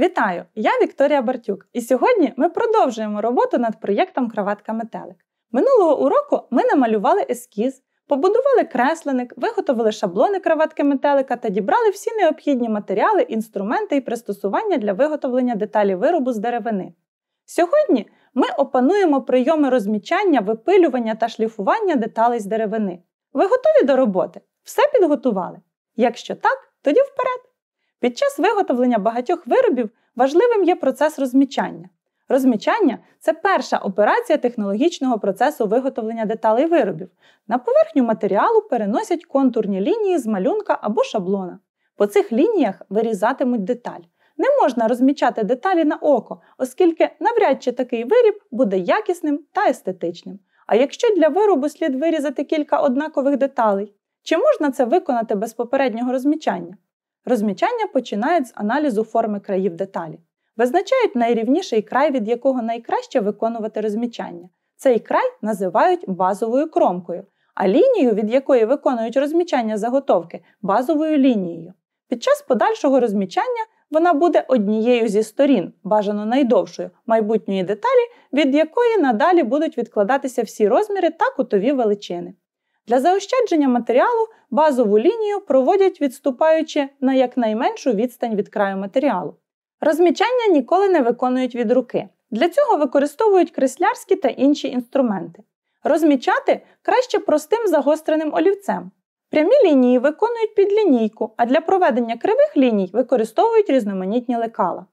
Вітаю! Я Вікторія Бартюк, і сьогодні ми продовжуємо роботу над проєктом Краватка Метелик. Минулого уроку ми намалювали ескіз, побудували кресленик, виготовили шаблони краватки метелика та дібрали всі необхідні матеріали, інструменти і пристосування для виготовлення деталі виробу з деревини. Сьогодні ми опануємо прийоми розмічання, випилювання та шліфування деталей з деревини. Ви готові до роботи? Все підготували? Якщо так, тоді вперед! Під час виготовлення багатьох виробів важливим є процес розмічання. Розмічання це перша операція технологічного процесу виготовлення деталей виробів. На поверхню матеріалу переносять контурні лінії з малюнка або шаблона. По цих лініях вирізатимуть деталь. Не можна розмічати деталі на око, оскільки навряд чи такий виріб буде якісним та естетичним. А якщо для виробу слід вирізати кілька однакових деталей, чи можна це виконати без попереднього розмічання? Розмічання починають з аналізу форми країв деталі. Визначають найрівніший край, від якого найкраще виконувати розмічання. Цей край називають базовою кромкою, а лінію, від якої виконують розмічання заготовки, базовою лінією. Під час подальшого розмічання вона буде однією зі сторін, бажано найдовшою, майбутньої деталі, від якої надалі будуть відкладатися всі розміри та кутові величини. Для заощадження матеріалу базову лінію проводять відступаючи на якнайменшу відстань від краю матеріалу. Розмічання ніколи не виконують від руки. Для цього використовують креслярські та інші інструменти. Розмічати краще простим загостреним олівцем. Прямі лінії виконують під лінійку, а для проведення кривих ліній використовують різноманітні лекала.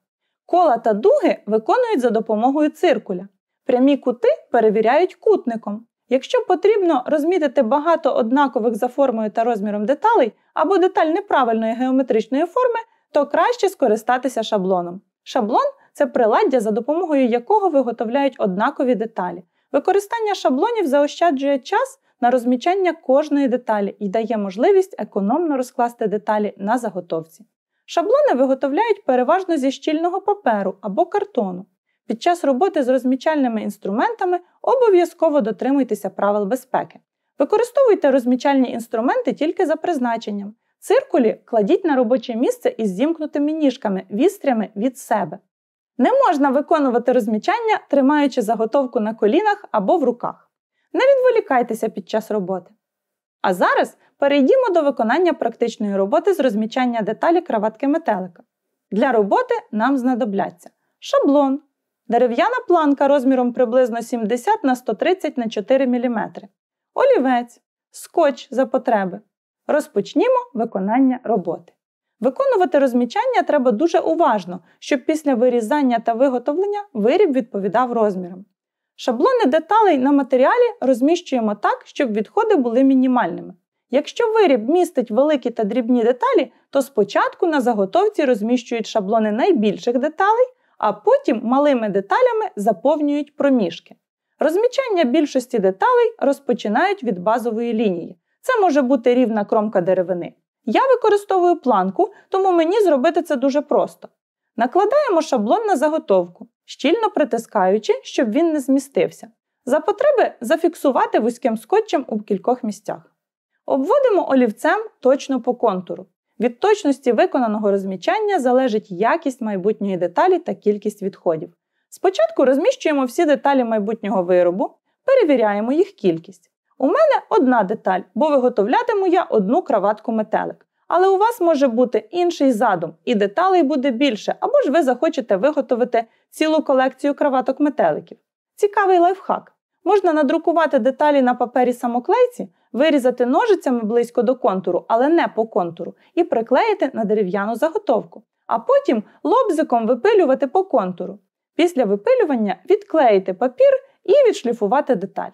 Кола та дуги виконують за допомогою циркуля. Прямі кути перевіряють кутником. Якщо потрібно розмітити багато однакових за формою та розміром деталей або деталь неправильної геометричної форми, то краще скористатися шаблоном. Шаблон це приладдя, за допомогою якого виготовляють однакові деталі. Використання шаблонів заощаджує час на розмічання кожної деталі і дає можливість економно розкласти деталі на заготовці. Шаблони виготовляють переважно зі щільного паперу або картону. Під час роботи з розмічальними інструментами обов'язково дотримуйтеся правил безпеки. Використовуйте розмічальні інструменти тільки за призначенням. Циркулі кладіть на робоче місце із зімкнутими ніжками, вістрями від себе. Не можна виконувати розмічання, тримаючи заготовку на колінах або в руках. Не відволікайтеся під час роботи. А зараз перейдімо до виконання практичної роботи з розмічання деталі краватки метелика. Для роботи нам знадобляться шаблон, дерев'яна планка розміром приблизно 70 на 130 на 4 мм, олівець, скотч за потреби. Розпочнімо виконання роботи. Виконувати розмічання треба дуже уважно, щоб після вирізання та виготовлення виріб відповідав розмірам. Шаблони деталей на матеріалі розміщуємо так, щоб відходи були мінімальними. Якщо виріб містить великі та дрібні деталі, то спочатку на заготовці розміщують шаблони найбільших деталей, а потім малими деталями заповнюють проміжки. Розмічання більшості деталей розпочинають від базової лінії. Це може бути рівна кромка деревини. Я використовую планку, тому мені зробити це дуже просто. Накладаємо шаблон на заготовку, щільно притискаючи, щоб він не змістився. За потреби зафіксувати вузьким скотчем у кількох місцях. Обводимо олівцем точно по контуру. Від точності виконаного розмічання залежить якість майбутньої деталі та кількість відходів. Спочатку розміщуємо всі деталі майбутнього виробу, перевіряємо їх кількість. У мене одна деталь, бо виготовлятиму я одну краватку метелик. Але у вас може бути інший задум, і деталей буде більше, або ж ви захочете виготовити цілу колекцію краваток метеликів. Цікавий лайфхак. Можна надрукувати деталі на папері самоклейці, вирізати ножицями близько до контуру, але не по контуру, і приклеїти на дерев'яну заготовку, а потім лобзиком випилювати по контуру. Після випилювання відклеїти папір і відшліфувати деталь.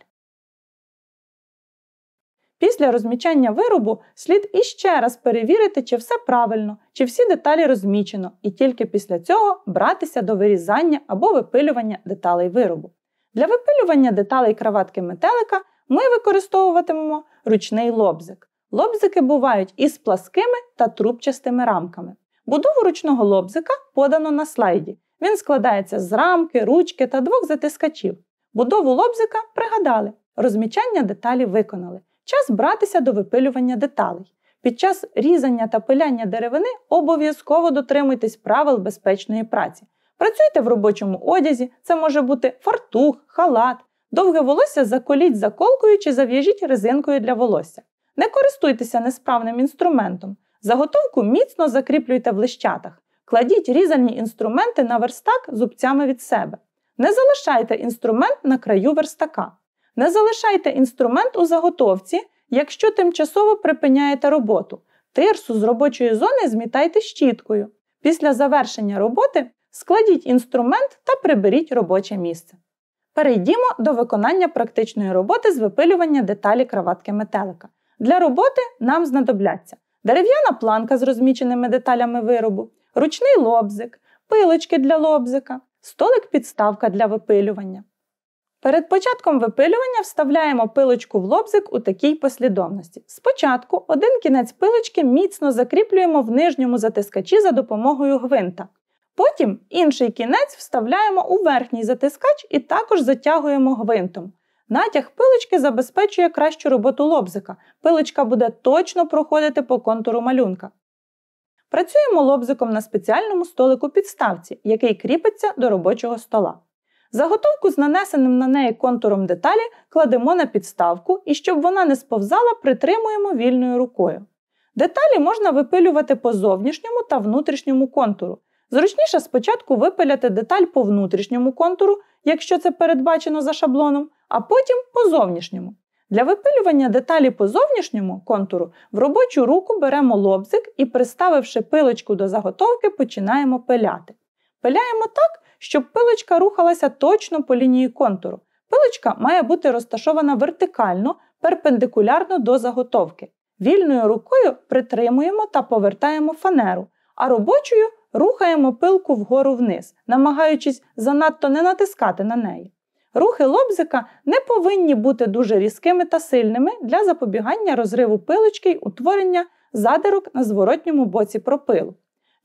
Після розмічання виробу слід іще раз перевірити, чи все правильно, чи всі деталі розмічено, і тільки після цього братися до вирізання або випилювання деталей виробу. Для випилювання деталей краватки метелика ми використовуватимемо ручний лобзик. Лобзики бувають із пласкими та трубчастими рамками. Будову ручного лобзика подано на слайді. Він складається з рамки, ручки та двох затискачів. Будову лобзика пригадали, розмічання деталі виконали. Час братися до випилювання деталей. Під час різання та пиляння деревини обов'язково дотримуйтесь правил безпечної праці. Працюйте в робочому одязі, це може бути фартух, халат, Довге волосся заколіть заколкою чи зав'яжіть резинкою для волосся. Не користуйтеся несправним інструментом. Заготовку міцно закріплюйте в лищатах. Кладіть різальні інструменти на верстак зубцями від себе. Не залишайте інструмент на краю верстака. Не залишайте інструмент у заготовці, якщо тимчасово припиняєте роботу. Тирсу з робочої зони змітайте щіткою. Після завершення роботи складіть інструмент та приберіть робоче місце. Перейдімо до виконання практичної роботи з випилювання деталі краватки метелика. Для роботи нам знадобляться дерев'яна планка з розміченими деталями виробу, ручний лобзик, пилочки для лобзика, столик-підставка для випилювання. Перед початком випилювання вставляємо пилочку в лобзик у такій послідовності. Спочатку один кінець пилочки міцно закріплюємо в нижньому затискачі за допомогою гвинта. Потім інший кінець вставляємо у верхній затискач і також затягуємо гвинтом. Натяг пилочки забезпечує кращу роботу лобзика. Пилочка буде точно проходити по контуру малюнка. Працюємо лобзиком на спеціальному столику підставці, який кріпиться до робочого стола. Заготовку з нанесеним на неї контуром деталі кладемо на підставку і, щоб вона не сповзала, притримуємо вільною рукою. Деталі можна випилювати по зовнішньому та внутрішньому контуру. Зручніше спочатку випиляти деталь по внутрішньому контуру, якщо це передбачено за шаблоном, а потім по зовнішньому. Для випилювання деталі по зовнішньому контуру в робочу руку беремо лобзик і, приставивши пилочку до заготовки, починаємо пиляти. Пиляємо так, щоб пилочка рухалася точно по лінії контуру. Пилочка має бути розташована вертикально, перпендикулярно до заготовки. Вільною рукою притримуємо та повертаємо фанеру, а робочою Рухаємо пилку вгору вниз, намагаючись занадто не натискати на неї. Рухи лобзика не повинні бути дуже різкими та сильними для запобігання розриву пилочки й утворення задирок на зворотньому боці пропилу.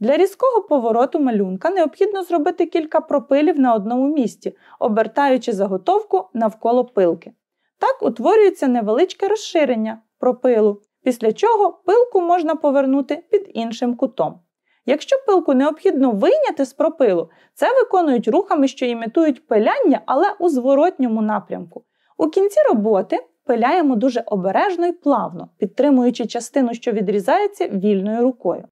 Для різкого повороту малюнка необхідно зробити кілька пропилів на одному місці, обертаючи заготовку навколо пилки. Так утворюється невеличке розширення пропилу, після чого пилку можна повернути під іншим кутом. Якщо пилку необхідно вийняти з пропилу, це виконують рухами, що імітують пиляння, але у зворотньому напрямку. У кінці роботи пиляємо дуже обережно і плавно, підтримуючи частину, що відрізається, вільною рукою.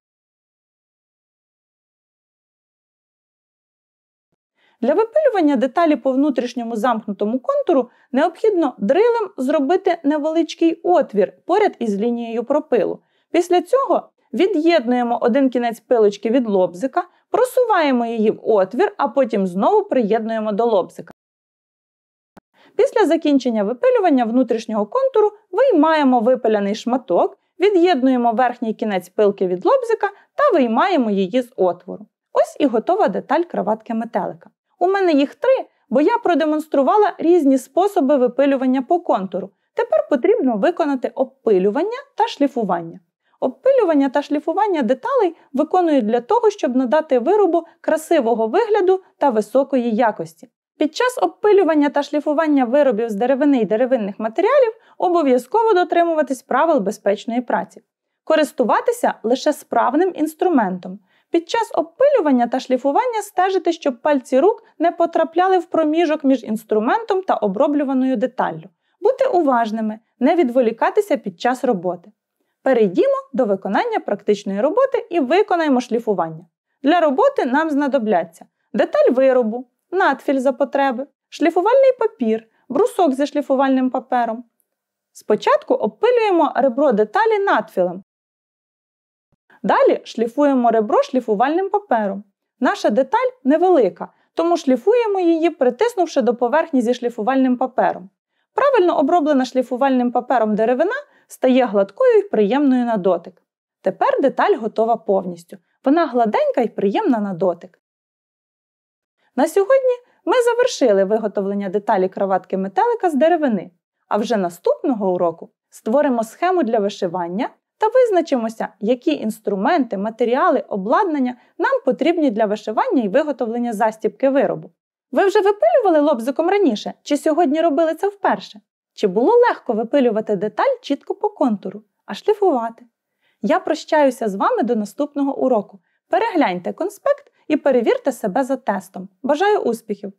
Для випилювання деталі по внутрішньому замкнутому контуру необхідно дрилем зробити невеличкий отвір поряд із лінією пропилу. Після цього Від'єднуємо один кінець пилочки від лобзика, просуваємо її в отвір, а потім знову приєднуємо до лобзика. Після закінчення випилювання внутрішнього контуру виймаємо випиляний шматок, від'єднуємо верхній кінець пилки від лобзика та виймаємо її з отвору. Ось і готова деталь краватки метелика. У мене їх три, бо я продемонструвала різні способи випилювання по контуру. Тепер потрібно виконати опилювання та шліфування. Опилювання та шліфування деталей виконують для того, щоб надати виробу красивого вигляду та високої якості. Під час обпилювання та шліфування виробів з деревини й деревинних матеріалів обов'язково дотримуватись правил безпечної праці, користуватися лише справним інструментом. Під час опилювання та шліфування стежити, щоб пальці рук не потрапляли в проміжок між інструментом та оброблюваною деталлю, бути уважними, не відволікатися під час роботи. Перейдімо до виконання практичної роботи і виконаємо шліфування. Для роботи нам знадобляться деталь виробу, надфіль за потреби, шліфувальний папір, брусок зі шліфувальним папером. Спочатку обпилюємо ребро деталі надфілем. Далі шліфуємо ребро шліфувальним папером. Наша деталь невелика, тому шліфуємо її, притиснувши до поверхні зі шліфувальним папером. Правильно оброблена шліфувальним папером деревина стає гладкою і приємною на дотик. Тепер деталь готова повністю. Вона гладенька і приємна на дотик. На сьогодні ми завершили виготовлення деталі кроватки метелика з деревини, а вже наступного уроку створимо схему для вишивання та визначимося, які інструменти, матеріали, обладнання нам потрібні для вишивання і виготовлення застібки виробу. Ви вже випилювали лобзиком раніше чи сьогодні робили це вперше? Чи було легко випилювати деталь чітко по контуру, а шліфувати? Я прощаюся з вами до наступного уроку. Перегляньте конспект і перевірте себе за тестом. Бажаю успіхів!